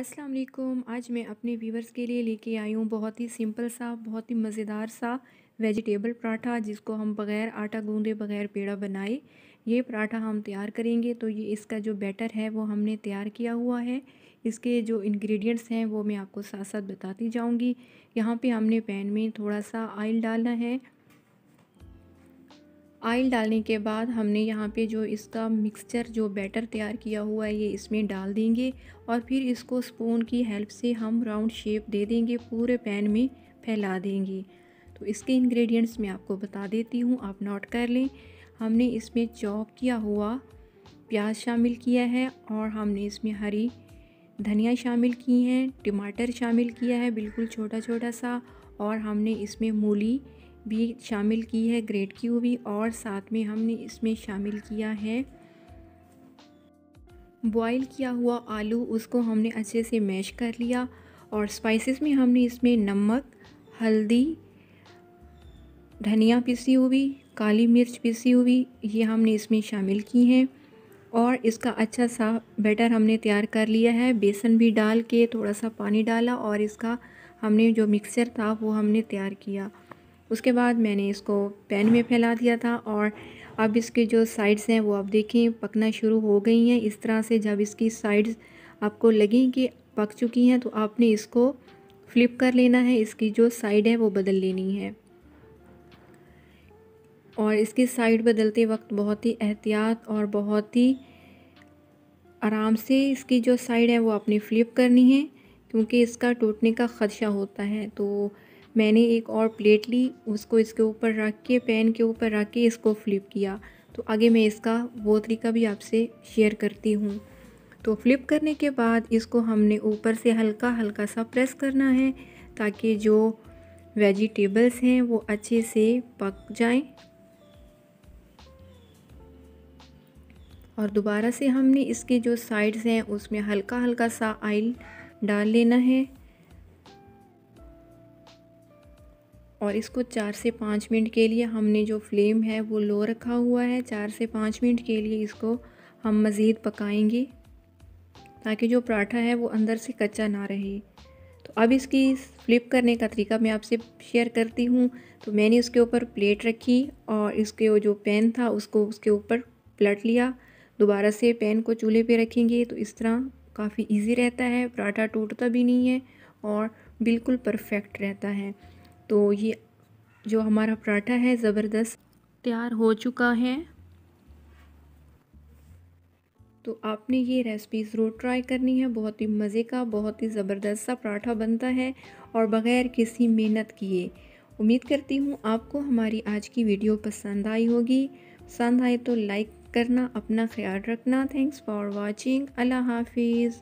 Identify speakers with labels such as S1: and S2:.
S1: अस्सलाम वालेकुम आज मैं अपने व्यूवर्स के लिए लेके आई हूँ बहुत ही सिंपल सा बहुत ही मज़ेदार सा वेजिटेबल पराठा जिसको हम बग़ैर आटा गूंदे बग़ैर पेड़ा बनाए ये पराठा हम तैयार करेंगे तो ये इसका जो बैटर है वो हमने तैयार किया हुआ है इसके जो इंग्रेडिएंट्स हैं वो मैं आपको साथ साथ बताती जाऊँगी यहाँ पे हमने पैन में थोड़ा सा आयल डालना है ऑयल डालने के बाद हमने यहाँ पे जो इसका मिक्सचर जो बैटर तैयार किया हुआ है ये इसमें डाल देंगे और फिर इसको स्पून की हेल्प से हम राउंड शेप दे देंगे पूरे पैन में फैला देंगे तो इसके इंग्रेडिएंट्स मैं आपको बता देती हूँ आप नोट कर लें हमने इसमें चॉप किया हुआ प्याज शामिल किया है और हमने इसमें हरी धनिया शामिल की हैं टमाटर शामिल किया है बिल्कुल छोटा छोटा सा और हमने इसमें मूली भी शामिल की है ग्रेट क्यू भी और साथ में हमने इसमें शामिल किया है बॉईल किया हुआ आलू उसको हमने अच्छे से मैश कर लिया और स्पाइसेस में हमने इसमें नमक हल्दी धनिया पिसी हुई काली मिर्च पिसी हुई ये हमने इसमें शामिल की हैं और इसका अच्छा सा बैटर हमने तैयार कर लिया है बेसन भी डाल के थोड़ा सा पानी डाला और इसका हमने जो मिक्सचर था वो हमने तैयार किया उसके बाद मैंने इसको पैन में फैला दिया था और अब इसके जो साइड्स हैं वो आप देखें पकना शुरू हो गई हैं इस तरह से जब इसकी साइड्स आपको लगें कि पक चुकी हैं तो आपने इसको फ्लिप कर लेना है इसकी जो साइड है वो बदल लेनी है और इसकी साइड बदलते वक्त बहुत ही एहतियात और बहुत ही आराम से इसकी जो साइड है वो आपने फ्लिप करनी है क्योंकि इसका टूटने का ख़दशा होता है तो मैंने एक और प्लेट ली उसको इसके ऊपर रख के पैन के ऊपर रख के इसको फ्लिप किया तो आगे मैं इसका वो तरीका भी आपसे शेयर करती हूँ तो फ्लिप करने के बाद इसको हमने ऊपर से हल्का हल्का सा प्रेस करना है ताकि जो वेजिटेबल्स हैं वो अच्छे से पक जाएं और दोबारा से हमने इसके जो साइड्स हैं उसमें हल्का हल्का सा आयल डाल लेना है और इसको चार से पाँच मिनट के लिए हमने जो फ्लेम है वो लो रखा हुआ है चार से पाँच मिनट के लिए इसको हम मज़ीद पकाएंगे ताकि जो पराठा है वो अंदर से कच्चा ना रहे तो अब इसकी फ्लिप करने का तरीका मैं आपसे शेयर करती हूँ तो मैंने उसके ऊपर प्लेट रखी और इसके वो जो पैन था उसको उसके ऊपर पलट लिया दोबारा से पैन को चूल्हे पे रखेंगे तो इस तरह काफ़ी इजी रहता है पराठा टूटता भी नहीं है और बिल्कुल परफेक्ट रहता है तो ये जो हमारा पराठा है ज़बरदस्त तैयार हो चुका है तो आपने ये रेसिपी ज़रूर ट्राई करनी है बहुत ही मज़े का बहुत ही ज़बरदस्त सा पराठा बनता है और बग़ैर किसी मेहनत किए उम्मीद करती हूँ आपको हमारी आज की वीडियो पसंद आई होगी पसंद आए तो लाइक करना अपना ख्याल रखना थैंक्स फॉर वॉचिंग अल्लाह हाफिज़